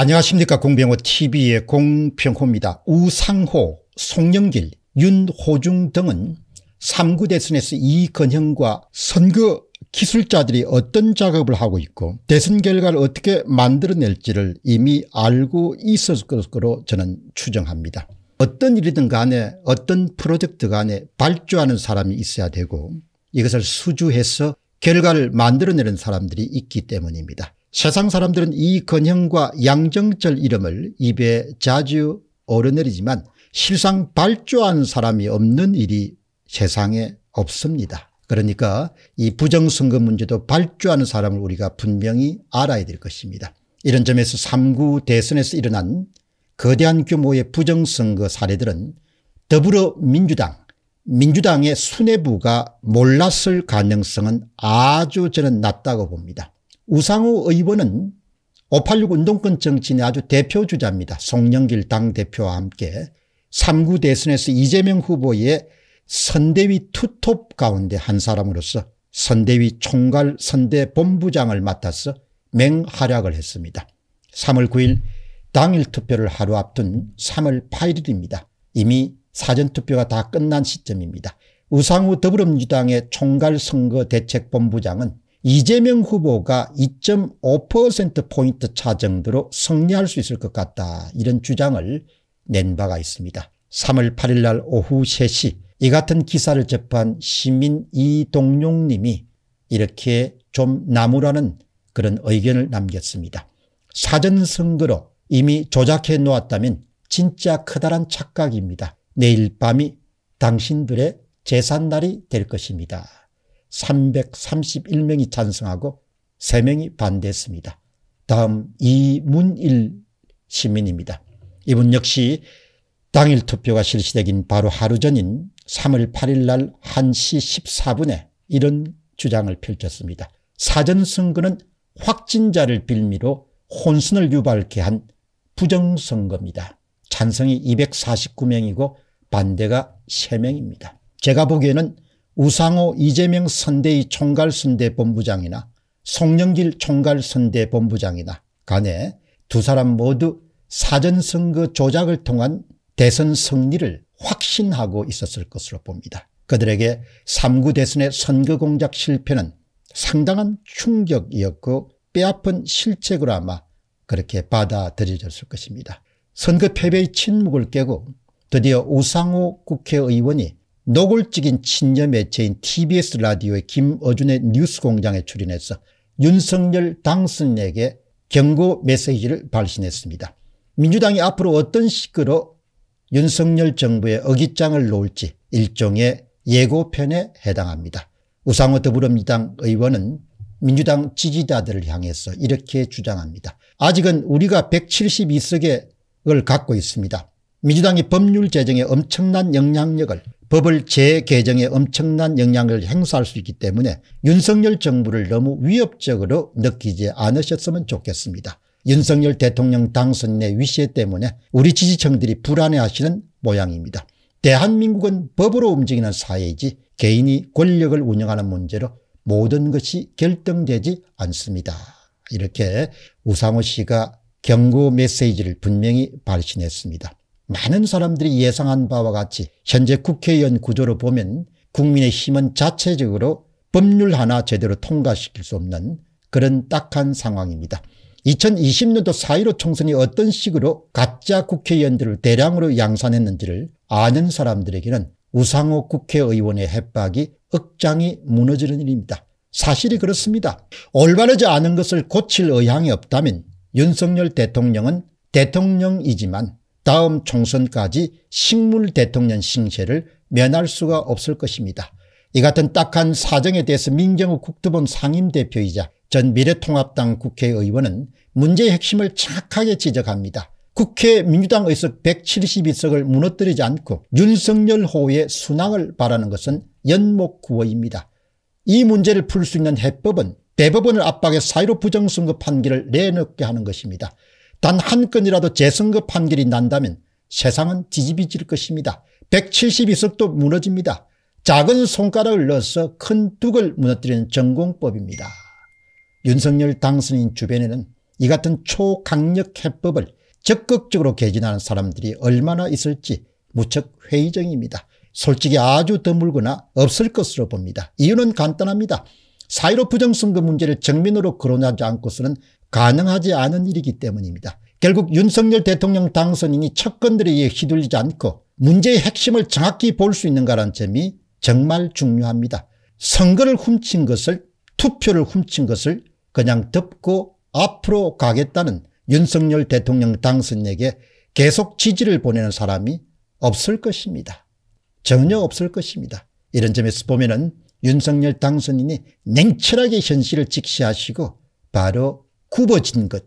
안녕하십니까 공병호TV의 공평호입니다 우상호, 송영길, 윤호중 등은 3구 대선에서 이건형과 선거 기술자들이 어떤 작업을 하고 있고 대선 결과를 어떻게 만들어낼지를 이미 알고 있었을 것으로 저는 추정합니다. 어떤 일이든 간에 어떤 프로젝트 간에 발주하는 사람이 있어야 되고 이것을 수주해서 결과를 만들어내는 사람들이 있기 때문입니다. 세상 사람들은 이건형과 양정철 이름을 입에 자주 오르내리지만 실상 발주한 사람이 없는 일이 세상에 없습니다. 그러니까 이 부정선거 문제도 발주하는 사람을 우리가 분명히 알아야 될 것입니다. 이런 점에서 3구 대선에서 일어난 거대한 규모의 부정선거 사례들은 더불어민주당 민주당의 수뇌부가 몰랐을 가능성은 아주 저는 낮다고 봅니다. 우상우 의원은 586 운동권 정치인의 아주 대표주자입니다. 송영길 당대표와 함께 3구 대선에서 이재명 후보의 선대위 투톱 가운데 한 사람으로서 선대위 총괄 선대 본부장을 맡아서 맹활약을 했습니다. 3월 9일 당일 투표를 하루 앞둔 3월 8일입니다. 이미 사전투표가 다 끝난 시점입니다. 우상우 더불어민주당의 총괄선거대책본부장은 이재명 후보가 2.5%포인트 차 정도로 승리할 수 있을 것 같다 이런 주장을 낸 바가 있습니다. 3월 8일 날 오후 3시 이 같은 기사를 접한 시민 이동용님이 이렇게 좀 나무라는 그런 의견을 남겼습니다. 사전선거로 이미 조작해 놓았다면 진짜 커다란 착각입니다. 내일 밤이 당신들의 재산날이 될 것입니다. 331명이 찬성하고 3명이 반대했습니다. 다음 이문일 시민입니다. 이분 역시 당일 투표가 실시되긴 바로 하루 전인 3월 8일 날 1시 14분에 이런 주장을 펼쳤습니다. 사전선거는 확진자를 빌미로 혼선을 유발케 한 부정선거입니다. 찬성이 249명이고 반대가 3명입니다. 제가 보기에는 우상호 이재명 선대위 총괄선대본부장이나 송영길 총괄선대본부장이나 간에 두 사람 모두 사전선거 조작을 통한 대선 승리를 확신하고 있었을 것으로 봅니다. 그들에게 3구 대선의 선거 공작 실패는 상당한 충격이었고 뼈아픈 실책으로 아마 그렇게 받아들여졌을 것입니다. 선거 패배의 침묵을 깨고 드디어 우상호 국회의원이 노골적인 친여 매체인 tbs 라디오의 김어준의 뉴스공장에 출연해서 윤석열 당선에게 경고 메시지를 발신했습니다. 민주당이 앞으로 어떤 식으로 윤석열 정부의 어깃장을 놓을지 일종의 예고편에 해당합니다. 우상호 더불어민주당 의원은 민주당 지지자들을 향해서 이렇게 주장합니다. 아직은 우리가 172석을 갖고 있습니다. 민주당이 법률 제정에 엄청난 영향력을 법을 재개정에 엄청난 영향을 행사할 수 있기 때문에 윤석열 정부를 너무 위협적으로 느끼지 않으셨으면 좋겠습니다. 윤석열 대통령 당선내 위시에 때문에 우리 지지층들이 불안해하시는 모양입니다. 대한민국은 법으로 움직이는 사회이지 개인이 권력을 운영하는 문제로 모든 것이 결정되지 않습니다. 이렇게 우상호 씨가 경고 메시지를 분명히 발신했습니다. 많은 사람들이 예상한 바와 같이 현재 국회의원 구조로 보면 국민의힘은 자체적으로 법률 하나 제대로 통과시킬 수 없는 그런 딱한 상황입니다. 2020년도 4.15 총선이 어떤 식으로 가짜 국회의원들을 대량으로 양산했는지를 아는 사람들에게는 우상호 국회의원의 협박이 억장이 무너지는 일입니다. 사실이 그렇습니다. 올바르지 않은 것을 고칠 의향이 없다면 윤석열 대통령은 대통령이지만 다음 총선까지 식물 대통령 신세를 면할 수가 없을 것입니다. 이 같은 딱한 사정에 대해서 민경욱 국토본 상임대표이자 전 미래통합당 국회의원은 문제의 핵심을 정확하게 지적합니다. 국회 민주당 의석 172석을 무너뜨리지 않고 윤석열 호의 순항을 바라는 것은 연목구호입니다. 이 문제를 풀 수 있는 해법은 대법원을 압박해 사의로 부정선거 판결을 내놓게 하는 것입니다. 단한 건이라도 재선거 판결이 난다면 세상은 뒤집어질 것입니다. 172석도 무너집니다. 작은 손가락을 넣어서 큰 둑을 무너뜨리는 전공법입니다. 윤석열 당선인 주변에는 이 같은 초강력 해법을 적극적으로 개진하는 사람들이 얼마나 있을지 무척 회의적입니다. 솔직히 아주 드물거나 없을 것으로 봅니다. 이유는 간단합니다. 사이로 부정선거 문제를 정면으로 거론하지 않고서는 가능하지 않은 일이기 때문입니다. 결국 윤석열 대통령 당선인이 척건들에 의해 휘둘리지 않고 문제의 핵심을 정확히 볼 수있는가라는 점이 정말 중요합니다. 선거를 훔친 것을 투표를 훔친 것을 그냥 덮고 앞으로 가겠다는 윤석열 대통령 당선인에게 계속 지지를 보내는 사람이 없을 것입니다. 전혀 없을 것입니다. 이런 점에서 보면 은 윤석열 당선인이 냉철하게 현실을 직시하시고 바로 굽어진 것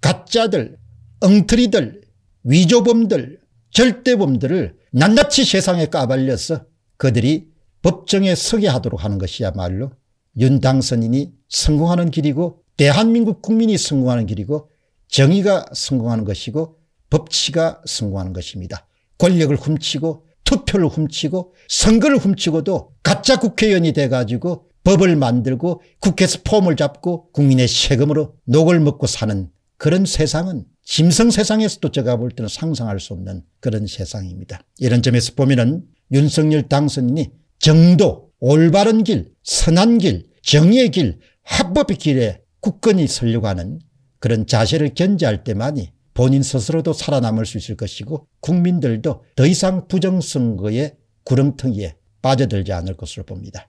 가짜들 엉터리들 위조범들 절대범들을 낱낱이 세상에 까발려서 그들이 법정에 서게 하도록 하는 것이야말로 윤 당선인이 성공하는 길이고 대한민국 국민이 성공하는 길이고 정의가 성공하는 것이고 법치가 성공하는 것입니다. 권력을 훔치고 투표를 훔치고 선거를 훔치고도 가짜 국회의원이 돼가지고 법을 만들고 국회에서 폼을 잡고 국민의 세금으로 녹을 먹고 사는 그런 세상은 짐승 세상에서도 제가 볼 때는 상상할 수 없는 그런 세상입니다. 이런 점에서 보면은 윤석열 당선인이 정도, 올바른 길, 선한 길, 정의의 길, 합법의 길에 굳건히 서려고 하는 그런 자세를 견제할 때만이 본인 스스로도 살아남을 수 있을 것이고 국민들도 더 이상 부정선거의 구름텅이에 빠져들지 않을 것으로 봅니다.